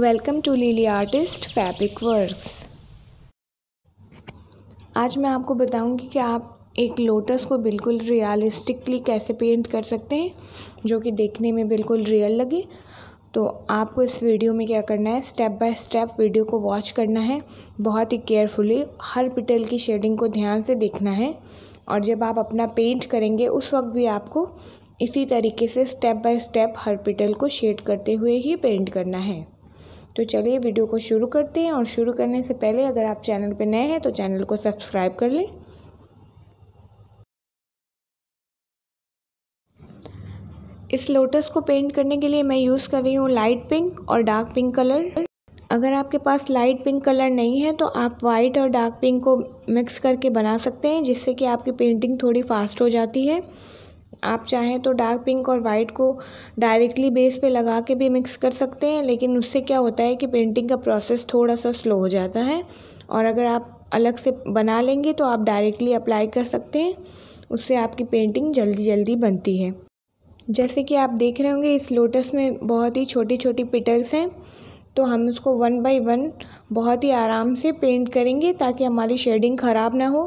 welcome to Lily artist fabric works आज मैं आपको बताऊंगी कि आप एक लोटस को बिल्कुल रियलिस्टिकली कैसे पेंट कर सकते हैं जो कि देखने में बिल्कुल रियल लगे तो आपको इस वीडियो में क्या करना है स्टेप बाय स्टेप वीडियो को वॉच करना है बहुत ही केयरफुली हर पिटल की शेडिंग को ध्यान से देखना है और जब आप अपना पेंट करेंगे उस वक्त भी आपको इसी तरीके से स्टेप बाय स्टेप हर पिटल को शेड करते हुए ही पेंट करना है तो चलिए वीडियो को शुरू करते हैं और शुरू करने से पहले अगर आप चैनल पर नए हैं तो चैनल को सब्सक्राइब कर लें इस लोटस को पेंट करने के लिए मैं यूज़ कर रही हूँ लाइट पिंक और डार्क पिंक कलर अगर आपके पास लाइट पिंक कलर नहीं है तो आप वाइट और डार्क पिंक को मिक्स करके बना सकते हैं जिससे कि आपकी पेंटिंग थोड़ी फास्ट हो जाती है आप चाहें तो डार्क पिंक और वाइट को डायरेक्टली बेस पे लगा के भी मिक्स कर सकते हैं लेकिन उससे क्या होता है कि पेंटिंग का प्रोसेस थोड़ा सा स्लो हो जाता है और अगर आप अलग से बना लेंगे तो आप डायरेक्टली अप्लाई कर सकते हैं उससे आपकी पेंटिंग जल्दी जल्दी बनती है जैसे कि आप देख रहे होंगे इस लोटस में बहुत ही छोटी छोटी पिटल्स हैं तो हम उसको वन बाय वन बहुत ही आराम से पेंट करेंगे ताकि हमारी शेडिंग ख़राब ना हो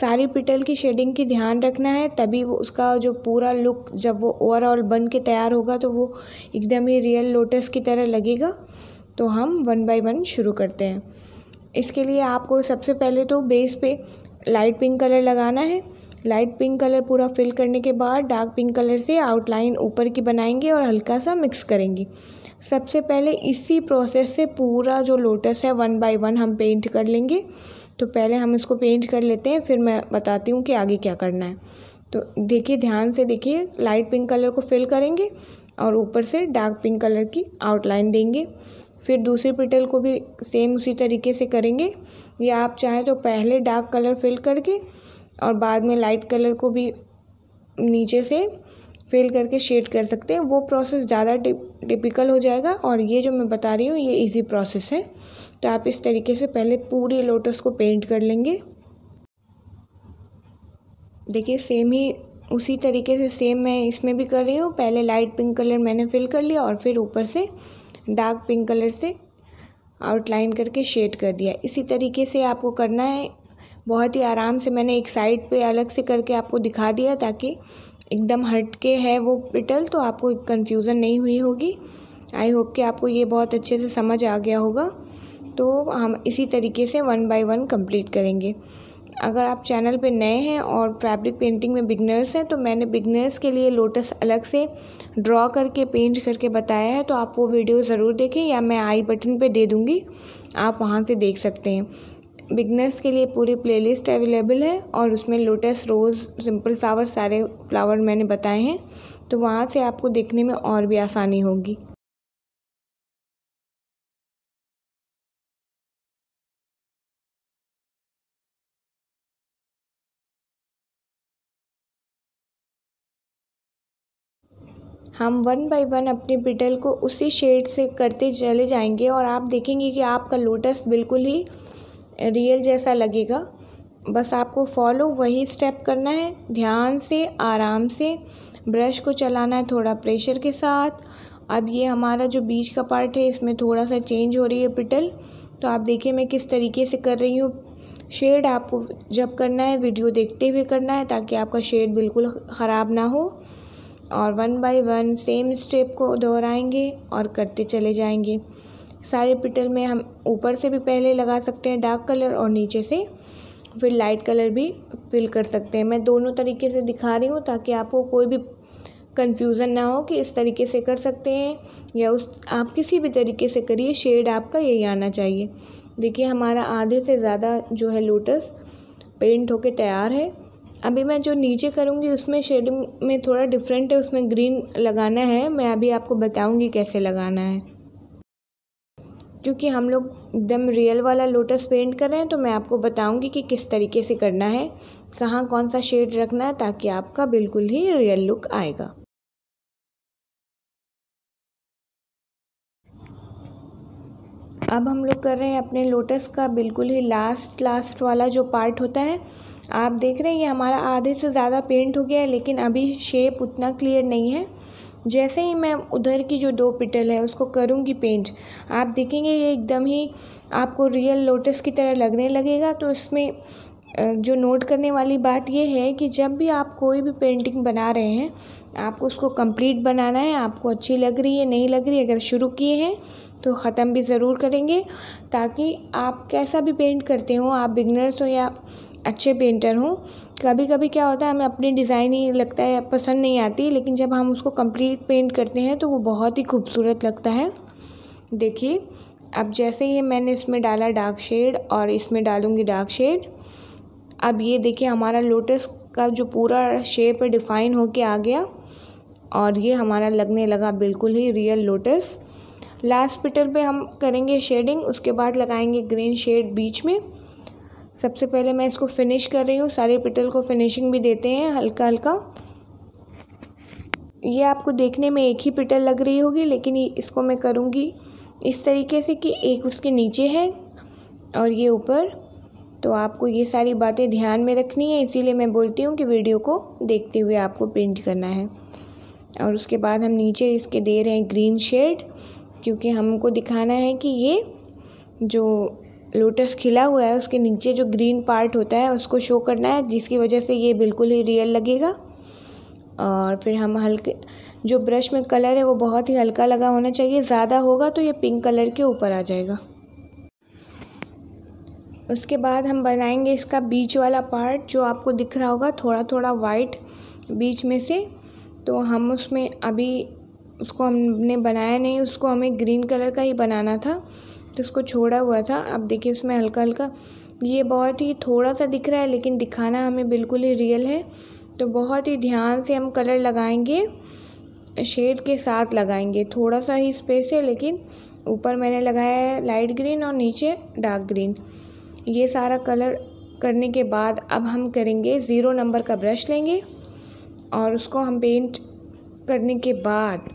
सारी पिटल की शेडिंग की ध्यान रखना है तभी वो उसका जो पूरा लुक जब वो ओवरऑल बन के तैयार होगा तो वो एकदम ही रियल लोटस की तरह लगेगा तो हम वन बाय वन शुरू करते हैं इसके लिए आपको सबसे पहले तो बेस पे लाइट पिंक कलर लगाना है लाइट पिंक कलर पूरा फिल करने के बाद डार्क पिंक कलर से आउटलाइन ऊपर की बनाएंगे और हल्का सा मिक्स करेंगे सबसे पहले इसी प्रोसेस से पूरा जो लोटस है वन बाय वन हम पेंट कर लेंगे तो पहले हम इसको पेंट कर लेते हैं फिर मैं बताती हूँ कि आगे क्या करना है तो देखिए ध्यान से देखिए लाइट पिंक कलर को फिल करेंगे और ऊपर से डार्क पिंक कलर की आउटलाइन देंगे फिर दूसरी पिटल को भी सेम उसी तरीके से करेंगे या आप चाहें तो पहले डार्क कलर फिल करके और बाद में लाइट कलर को भी नीचे से फेल करके शेड कर सकते हैं वो प्रोसेस ज़्यादा टिपिकल हो जाएगा और ये जो मैं बता रही हूँ ये इजी प्रोसेस है तो आप इस तरीके से पहले पूरी लोटस को पेंट कर लेंगे देखिए सेम ही उसी तरीके से सेम मैं इसमें भी कर रही हूँ पहले लाइट पिंक कलर मैंने फिल कर लिया और फिर ऊपर से डार्क पिंक कलर से आउटलाइन करके शेड कर दिया इसी तरीके से आपको करना है बहुत ही आराम से मैंने एक साइड पे अलग से करके आपको दिखा दिया ताकि एकदम हट के है वो पिटल तो आपको कन्फ्यूज़न नहीं हुई होगी आई होप कि आपको ये बहुत अच्छे से समझ आ गया होगा तो हम इसी तरीके से वन बाय वन कंप्लीट करेंगे अगर आप चैनल पे नए हैं और फैब्रिक पेंटिंग में बिगनर्स हैं तो मैंने बिगनर्स के लिए लोटस अलग से ड्रॉ करके पेंट करके बताया है तो आप वो वीडियो ज़रूर देखें या मैं आई बटन पे दे दूँगी आप वहाँ से देख सकते हैं बिगनर्स के लिए पूरी प्लेलिस्ट अवेलेबल है और उसमें लोटस रोज़ सिंपल फ्लावर सारे फ्लावर मैंने बताए हैं तो वहाँ से आपको देखने में और भी आसानी होगी हम वन बाय वन अपने बिटल को उसी शेड से करते चले जाएंगे और आप देखेंगे कि आपका लोटस बिल्कुल ही रियल जैसा लगेगा बस आपको फॉलो वही स्टेप करना है ध्यान से आराम से ब्रश को चलाना है थोड़ा प्रेशर के साथ अब ये हमारा जो बीच का पार्ट है इसमें थोड़ा सा चेंज हो रही है पिटल तो आप देखिए मैं किस तरीके से कर रही हूँ शेड आपको जब करना है वीडियो देखते हुए करना है ताकि आपका शेड बिल्कुल ख़राब ना हो और one by one same step को दोहराएंगे और करते चले जाएंगे सारे पिटल में हम ऊपर से भी पहले लगा सकते हैं डार्क कलर और नीचे से फिर लाइट कलर भी फिल कर सकते हैं मैं दोनों तरीके से दिखा रही हूँ ताकि आपको कोई भी कन्फ्यूज़न ना हो कि इस तरीके से कर सकते हैं या उस आप किसी भी तरीके से करिए शेड आपका यही आना चाहिए देखिए हमारा आधे से ज़्यादा जो है लोटस पेंट होके तैयार है अभी मैं जो नीचे करूँगी उसमें शेडिंग में थोड़ा डिफरेंट है उसमें ग्रीन लगाना है मैं अभी आपको बताऊँगी कैसे लगाना है क्योंकि हम लोग एकदम रियल वाला लोटस पेंट कर रहे हैं तो मैं आपको बताऊंगी कि किस तरीके से करना है कहाँ कौन सा शेड रखना है ताकि आपका बिल्कुल ही रियल लुक आएगा अब हम लोग कर रहे हैं अपने लोटस का बिल्कुल ही लास्ट लास्ट वाला जो पार्ट होता है आप देख रहे हैं ये हमारा आधे से ज़्यादा पेंट हो गया है लेकिन अभी शेप उतना क्लियर नहीं है जैसे ही मैं उधर की जो दो पिटल है उसको करूँगी पेंट आप देखेंगे ये एकदम ही आपको रियल लोटस की तरह लगने लगेगा तो इसमें जो नोट करने वाली बात यह है कि जब भी आप कोई भी पेंटिंग बना रहे हैं आपको उसको कंप्लीट बनाना है आपको अच्छी लग रही है नहीं लग रही है, अगर शुरू किए हैं तो ख़त्म भी ज़रूर करेंगे ताकि आप कैसा भी पेंट करते हो आप बिगनर्स हो या अच्छे पेंटर हूँ कभी कभी क्या होता है हमें अपनी डिज़ाइन ही लगता है पसंद नहीं आती लेकिन जब हम उसको कंप्लीट पेंट करते हैं तो वो बहुत ही खूबसूरत लगता है देखिए अब जैसे ही मैंने इसमें डाला डार्क शेड और इसमें डालूँगी डार्क शेड अब ये देखिए हमारा लोटस का जो पूरा शेप है डिफ़ाइन होके आ गया और ये हमारा लगने लगा बिल्कुल ही रियल लोटस लास्ट पिटर पे हम करेंगे शेडिंग उसके बाद लगाएंगे ग्रीन शेड बीच में सबसे पहले मैं इसको फिनिश कर रही हूँ सारे पिटल को फिनिशिंग भी देते हैं हल्का हल्का ये आपको देखने में एक ही पिटल लग रही होगी लेकिन इसको मैं करूँगी इस तरीके से कि एक उसके नीचे है और ये ऊपर तो आपको ये सारी बातें ध्यान में रखनी है इसीलिए मैं बोलती हूँ कि वीडियो को देखते हुए आपको प्रिंट करना है और उसके बाद हम नीचे इसके दे रहे हैं ग्रीन शेड क्योंकि हमको दिखाना है कि ये जो लोटस खिला हुआ है उसके नीचे जो ग्रीन पार्ट होता है उसको शो करना है जिसकी वजह से ये बिल्कुल ही रियल लगेगा और फिर हम हल्के जो ब्रश में कलर है वो बहुत ही हल्का लगा होना चाहिए ज़्यादा होगा तो ये पिंक कलर के ऊपर आ जाएगा उसके बाद हम बनाएंगे इसका बीच वाला पार्ट जो आपको दिख रहा होगा थोड़ा थोड़ा वाइट बीच में से तो हम उसमें अभी उसको हमने बनाया नहीं उसको हमें ग्रीन कलर का ही बनाना था तो इसको छोड़ा हुआ था अब देखिए इसमें हल्का हल्का ये बहुत ही थोड़ा सा दिख रहा है लेकिन दिखाना हमें बिल्कुल ही रियल है तो बहुत ही ध्यान से हम कलर लगाएंगे शेड के साथ लगाएंगे थोड़ा सा ही स्पेस है लेकिन ऊपर मैंने लगाया है लाइट ग्रीन और नीचे डार्क ग्रीन ये सारा कलर करने के बाद अब हम करेंगे ज़ीरो नंबर का ब्रश लेंगे और उसको हम पेंट करने के बाद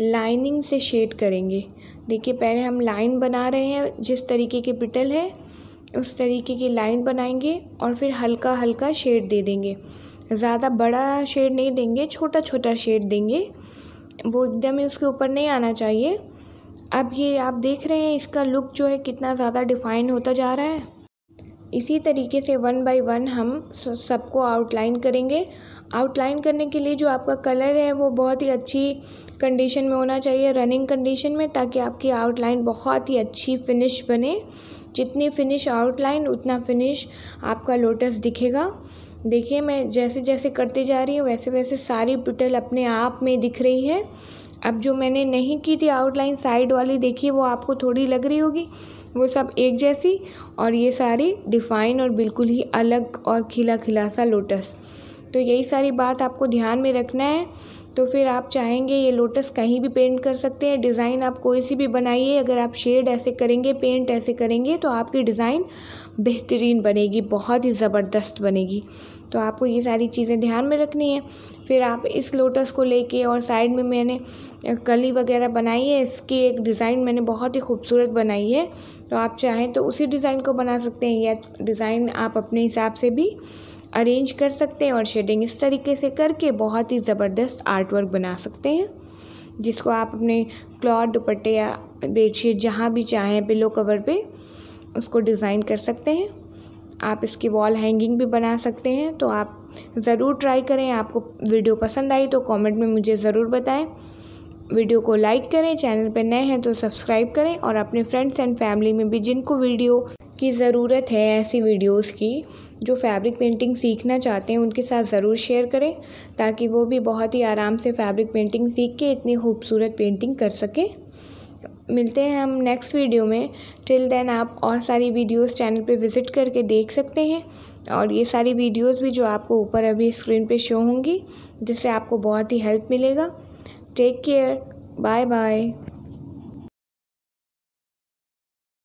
लाइनिंग से शेड करेंगे देखिए पहले हम लाइन बना रहे हैं जिस तरीके के पिटल है उस तरीके की लाइन बनाएंगे और फिर हल्का हल्का शेड दे देंगे ज़्यादा बड़ा शेड नहीं देंगे छोटा छोटा शेड देंगे वो एकदम ही उसके ऊपर नहीं आना चाहिए अब ये आप देख रहे हैं इसका लुक जो है कितना ज़्यादा डिफाइन होता जा रहा है इसी तरीके से वन बाय वन हम सबको आउटलाइन करेंगे आउटलाइन करने के लिए जो आपका कलर है वो बहुत ही अच्छी कंडीशन में होना चाहिए रनिंग कंडीशन में ताकि आपकी आउटलाइन बहुत ही अच्छी फिनिश बने जितनी फिनिश आउटलाइन उतना फिनिश आपका लोटस दिखेगा देखिए मैं जैसे जैसे करती जा रही हूँ वैसे वैसे सारी पिटल अपने आप में दिख रही है अब जो मैंने नहीं की थी आउटलाइन साइड वाली देखिए वो आपको थोड़ी लग रही होगी वो सब एक जैसी और ये सारी डिफ़ाइन और बिल्कुल ही अलग और खिला खिला सा लोटस तो यही सारी बात आपको ध्यान में रखना है तो फिर आप चाहेंगे ये लोटस कहीं भी पेंट कर सकते हैं डिज़ाइन आप कोई सी भी बनाइए अगर आप शेड ऐसे करेंगे पेंट ऐसे करेंगे तो आपकी डिज़ाइन बेहतरीन बनेगी बहुत ही ज़बरदस्त बनेगी तो आपको ये सारी चीज़ें ध्यान में रखनी है फिर आप इस लोटस को लेके और साइड में मैंने कली वगैरह बनाई है इसकी एक डिज़ाइन मैंने बहुत ही खूबसूरत बनाई है तो आप चाहें तो उसी डिज़ाइन को बना सकते हैं या डिज़ाइन आप अपने हिसाब से भी अरेंज कर सकते हैं और शेडिंग इस तरीके से करके बहुत ही ज़बरदस्त आर्ट वर्क बना सकते हैं जिसको आप अपने क्लॉथ दुपट्टे या बेडशीट जहाँ भी चाहें पिलो कवर पे उसको डिज़ाइन कर सकते हैं आप इसकी वॉल हैंगिंग भी बना सकते हैं तो आप ज़रूर ट्राई करें आपको वीडियो पसंद आई तो कमेंट में मुझे ज़रूर बताएं वीडियो को लाइक करें चैनल पर नए हैं तो सब्सक्राइब करें और अपने फ्रेंड्स एंड फैमिली में भी जिनको वीडियो की ज़रूरत है ऐसी वीडियोज़ की जो फैब्रिक पेंटिंग सीखना चाहते हैं उनके साथ ज़रूर शेयर करें ताकि वो भी बहुत ही आराम से फैब्रिक पेंटिंग सीख के इतनी खूबसूरत पेंटिंग कर सकें मिलते हैं हम नेक्स्ट वीडियो में टिल देन आप और सारी वीडियोस चैनल पे विज़िट करके देख सकते हैं और ये सारी वीडियोस भी जो आपको ऊपर अभी स्क्रीन पे शो होंगी जिससे आपको बहुत ही हेल्प मिलेगा टेक केयर बाय बाय